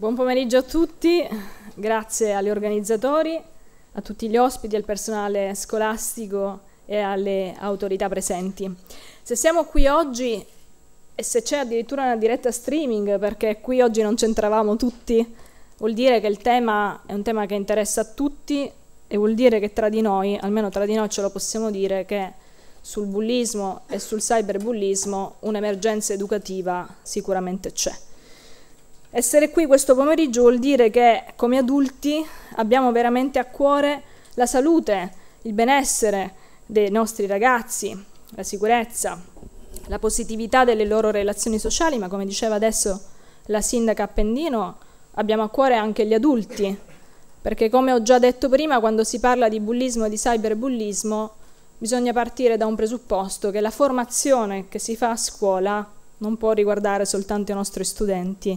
Buon pomeriggio a tutti, grazie agli organizzatori, a tutti gli ospiti, al personale scolastico e alle autorità presenti. Se siamo qui oggi e se c'è addirittura una diretta streaming, perché qui oggi non c'entravamo tutti, vuol dire che il tema è un tema che interessa a tutti e vuol dire che tra di noi, almeno tra di noi ce lo possiamo dire, che sul bullismo e sul cyberbullismo un'emergenza educativa sicuramente c'è. Essere qui questo pomeriggio vuol dire che come adulti abbiamo veramente a cuore la salute, il benessere dei nostri ragazzi, la sicurezza, la positività delle loro relazioni sociali, ma come diceva adesso la sindaca Appendino, abbiamo a cuore anche gli adulti, perché come ho già detto prima, quando si parla di bullismo e di cyberbullismo, bisogna partire da un presupposto che la formazione che si fa a scuola non può riguardare soltanto i nostri studenti,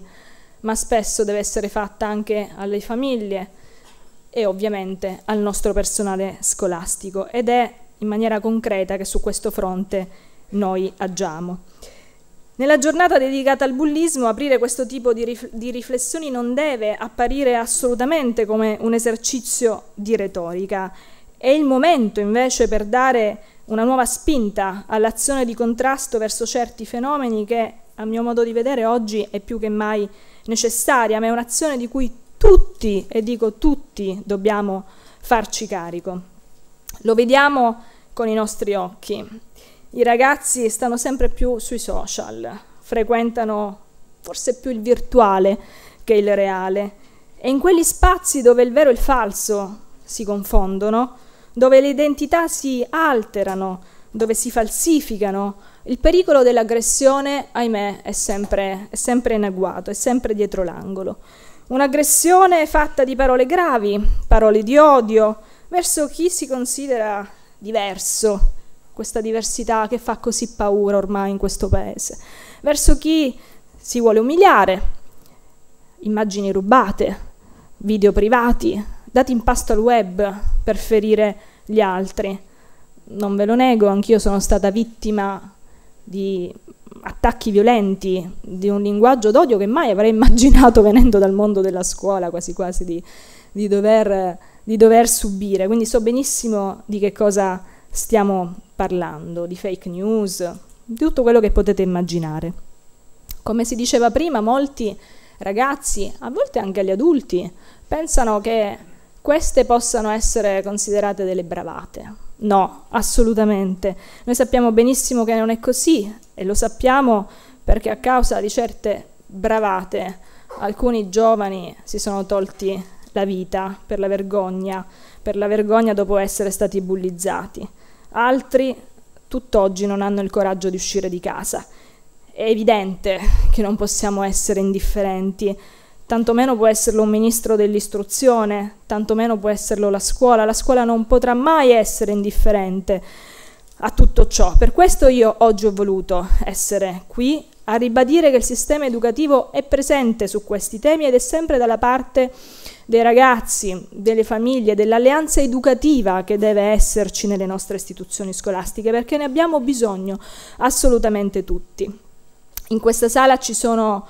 ma spesso deve essere fatta anche alle famiglie e ovviamente al nostro personale scolastico ed è in maniera concreta che su questo fronte noi agiamo. Nella giornata dedicata al bullismo, aprire questo tipo di, rif di, riflessioni non deve apparire assolutamente come un esercizio di retorica. È il momento invece per dare una nuova spinta all'azione di contrasto verso certi fenomeni che, a mio modo di vedere, oggi è più che mai necessario necessaria, ma è un'azione di cui tutti, e dico tutti, dobbiamo farci carico. Lo vediamo con i nostri occhi. I ragazzi stanno sempre più sui social, frequentano forse più il virtuale che il reale. E in quegli spazi dove il vero e il falso si confondono, dove le identità si alterano, dove si falsificano, il pericolo dell'aggressione, ahimè, è sempre, è sempre in agguato, è sempre dietro l'angolo. Un'aggressione fatta di parole gravi, parole di odio, verso chi si considera diverso, questa diversità che fa così paura ormai in questo paese, verso chi si vuole umiliare, immagini rubate, video privati, dati in pasto al web per ferire gli altri. Non ve lo nego, anch'io sono stata vittima di attacchi violenti, di un linguaggio d'odio che mai avrei immaginato venendo dal mondo della scuola, quasi quasi di, di, dover, di dover subire. Quindi so benissimo di che cosa stiamo parlando, di fake news, di tutto quello che potete immaginare. Come si diceva prima, molti ragazzi, a volte anche gli adulti, pensano che queste possano essere considerate delle bravate. No, assolutamente. Noi sappiamo benissimo che non è così e lo sappiamo perché a causa di certe bravate alcuni giovani si sono tolti la vita per la vergogna, per la vergogna dopo essere stati bullizzati. Altri tutt'oggi non hanno il coraggio di uscire di casa. È evidente che non possiamo essere indifferenti tantomeno può esserlo un ministro dell'istruzione, tantomeno può esserlo la scuola, la scuola non potrà mai essere indifferente a tutto ciò. Per questo io oggi ho voluto essere qui a ribadire che il sistema educativo è presente su questi temi ed è sempre dalla parte dei ragazzi, delle famiglie, dell'alleanza educativa che deve esserci nelle nostre istituzioni scolastiche, perché ne abbiamo bisogno assolutamente tutti. In questa sala ci sono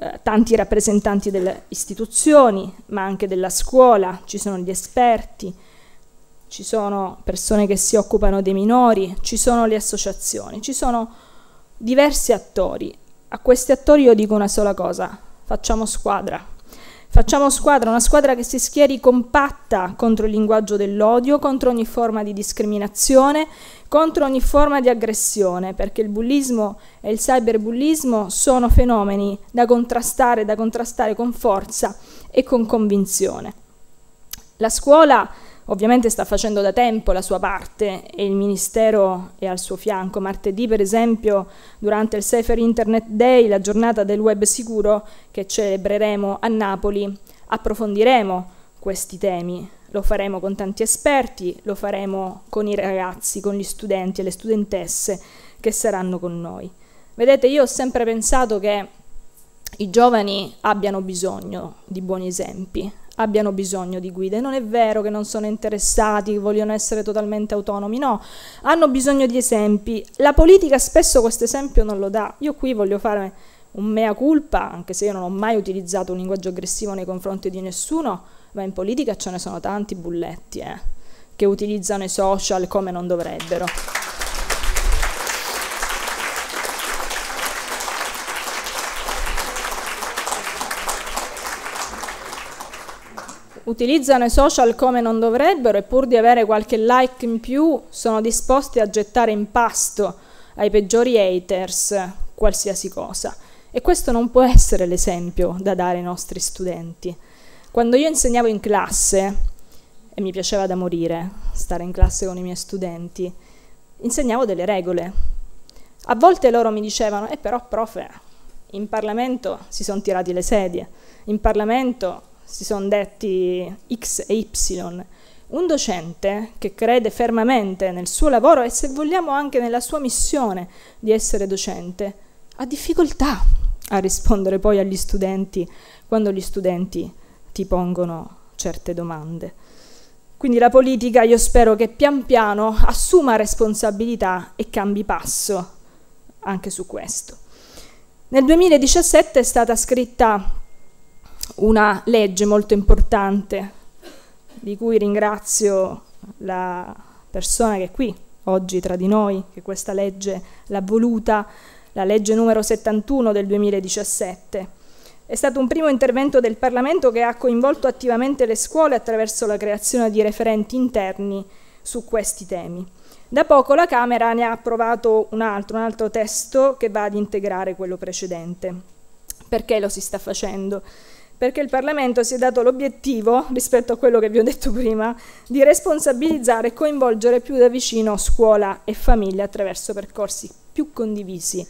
eh, tanti rappresentanti delle istituzioni, ma anche della scuola, ci sono gli esperti, ci sono persone che si occupano dei minori, ci sono le associazioni, ci sono diversi attori. A questi attori io dico una sola cosa, facciamo squadra. Facciamo squadra, una squadra che si schieri compatta contro il linguaggio dell'odio, contro ogni forma di discriminazione, contro ogni forma di aggressione, perché il bullismo e il cyberbullismo sono fenomeni da contrastare, da contrastare con forza e con convinzione. La scuola ovviamente sta facendo da tempo la sua parte e il Ministero è al suo fianco. Martedì, per esempio, durante il Safer Internet Day, la giornata del web sicuro che celebreremo a Napoli, approfondiremo questi temi. Lo faremo con tanti esperti, lo faremo con i ragazzi, con gli studenti e le studentesse che saranno con noi. Vedete, io ho sempre pensato che i giovani abbiano bisogno di buoni esempi, abbiano bisogno di guide. Non è vero che non sono interessati, che vogliono essere totalmente autonomi, no, hanno bisogno di esempi. La politica spesso questo esempio non lo dà. Io qui voglio fare un mea culpa, anche se io non ho mai utilizzato un linguaggio aggressivo nei confronti di nessuno, ma in politica ce ne sono tanti bulletti eh, che utilizzano i social come non dovrebbero. utilizzano i social come non dovrebbero e pur di avere qualche like in più sono disposti a gettare in pasto ai peggiori haters qualsiasi cosa. E questo non può essere l'esempio da dare ai nostri studenti. Quando io insegnavo in classe, e mi piaceva da morire stare in classe con i miei studenti, insegnavo delle regole. A volte loro mi dicevano, eh però profe, in Parlamento si sono tirati le sedie, in Parlamento si sono detti X e Y. Un docente che crede fermamente nel suo lavoro e se vogliamo anche nella sua missione di essere docente, ha difficoltà a rispondere poi agli studenti quando gli studenti ti pongono certe domande. Quindi la politica io spero che pian piano assuma responsabilità e cambi passo anche su questo. Nel 2017 è stata scritta una legge molto importante di cui ringrazio la persona che è qui oggi tra di noi, che questa legge l'ha voluta, la legge numero 71 del 2017. È stato un primo intervento del Parlamento che ha coinvolto attivamente le scuole attraverso la creazione di referenti interni su questi temi. Da poco la Camera ne ha approvato un altro, un altro testo che va ad integrare quello precedente. Perché lo si sta facendo? perché il Parlamento si è dato l'obiettivo, rispetto a quello che vi ho detto prima, di responsabilizzare e coinvolgere più da vicino scuola e famiglia attraverso percorsi più condivisi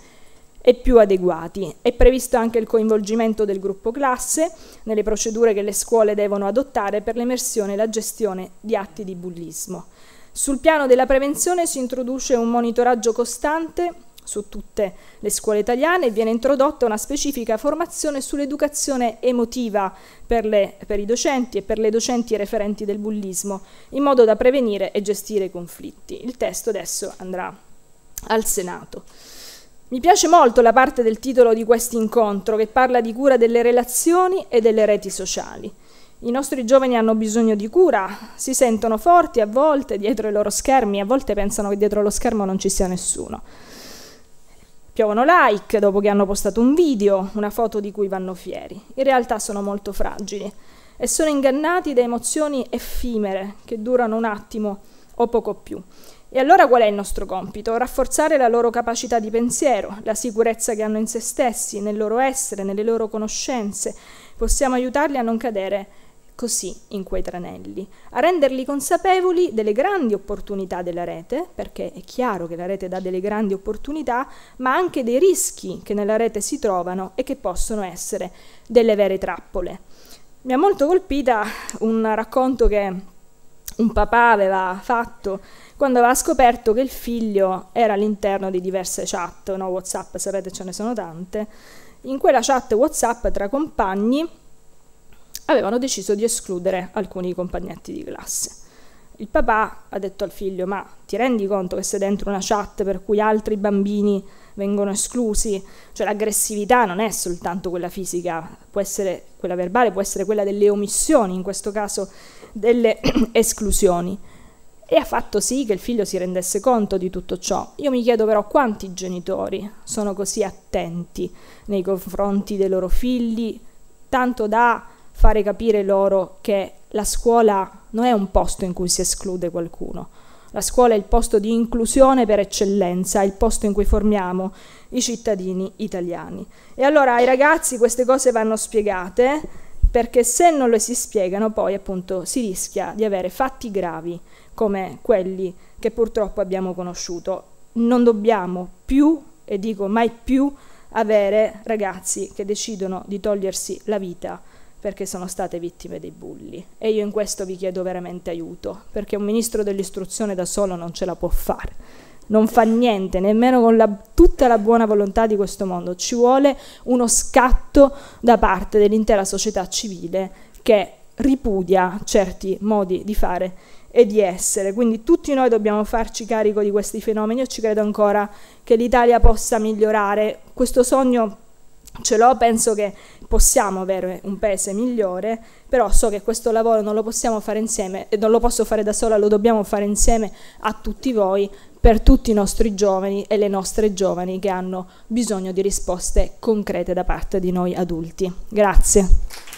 e più adeguati. È previsto anche il coinvolgimento del gruppo classe nelle procedure che le scuole devono adottare per l'emersione e la gestione di atti di bullismo. Sul piano della prevenzione si introduce un monitoraggio costante su tutte le scuole italiane viene introdotta una specifica formazione sull'educazione emotiva per, le, per, i docenti e per le docenti referenti del bullismo, in modo da prevenire e gestire i conflitti. Il testo adesso andrà al Senato. Mi piace molto la parte del titolo di questo incontro che parla di cura delle relazioni e delle reti sociali. I nostri giovani hanno bisogno di cura, si sentono forti a volte dietro i loro schermi, a volte pensano che dietro lo schermo non ci sia nessuno. Piovono like dopo che hanno postato un video, una foto di cui vanno fieri. In realtà sono molto fragili e sono ingannati da emozioni effimere che durano un attimo o poco più. E allora qual è il nostro compito? Rafforzare la loro capacità di pensiero, la sicurezza che hanno in se stessi, nel loro essere, nelle loro conoscenze. Possiamo aiutarli a non cadere così in quei tranelli, a renderli consapevoli delle grandi opportunità della rete, perché è chiaro che la rete dà delle grandi opportunità, ma anche dei rischi che nella rete si trovano e che possono essere delle vere trappole. Mi ha molto colpita un racconto che un papà aveva fatto quando aveva scoperto che il figlio era all'interno di diverse chat, no? WhatsApp, sapete ce ne sono tante. In quella chat WhatsApp tra compagni avevano deciso di escludere alcuni compagnetti di classe. Il papà ha detto al figlio, ma ti rendi conto che sei dentro una chat per cui altri bambini vengono esclusi? Cioè l'aggressività non è soltanto quella fisica, può essere quella verbale, può essere quella delle omissioni, in questo caso delle esclusioni e ha fatto sì che il figlio si rendesse conto di tutto ciò. Io mi chiedo però quanti genitori sono così attenti nei confronti dei loro figli, tanto da fare capire loro che la scuola non è un posto in cui si esclude qualcuno. La scuola è il posto di inclusione per eccellenza, il posto in cui formiamo i cittadini italiani. E allora ai ragazzi queste cose vanno spiegate perché se non le si spiegano poi appunto si rischia di avere fatti gravi come quelli che purtroppo abbiamo conosciuto. Non dobbiamo più, e dico mai più, avere ragazzi che decidono di togliersi la vita perché sono state vittime dei bulli. E io in questo vi chiedo veramente aiuto, perché un ministro dell'istruzione da solo non ce la può fare. Non fa niente, nemmeno con la, tutta la buona volontà di questo mondo. Ci vuole uno scatto da parte dell'intera società civile che ripudia certi modi di fare e di essere. Quindi tutti noi dobbiamo farci carico di questi fenomeni. Io ci credo ancora che l'Italia possa migliorare. Questo sogno ce l'ho, penso che possiamo avere un paese migliore, però so che questo lavoro non lo possiamo fare insieme e non lo posso fare da sola, lo dobbiamo fare insieme a tutti voi, per tutti i nostri giovani e le nostre giovani che hanno bisogno di risposte concrete da parte di noi adulti. Grazie.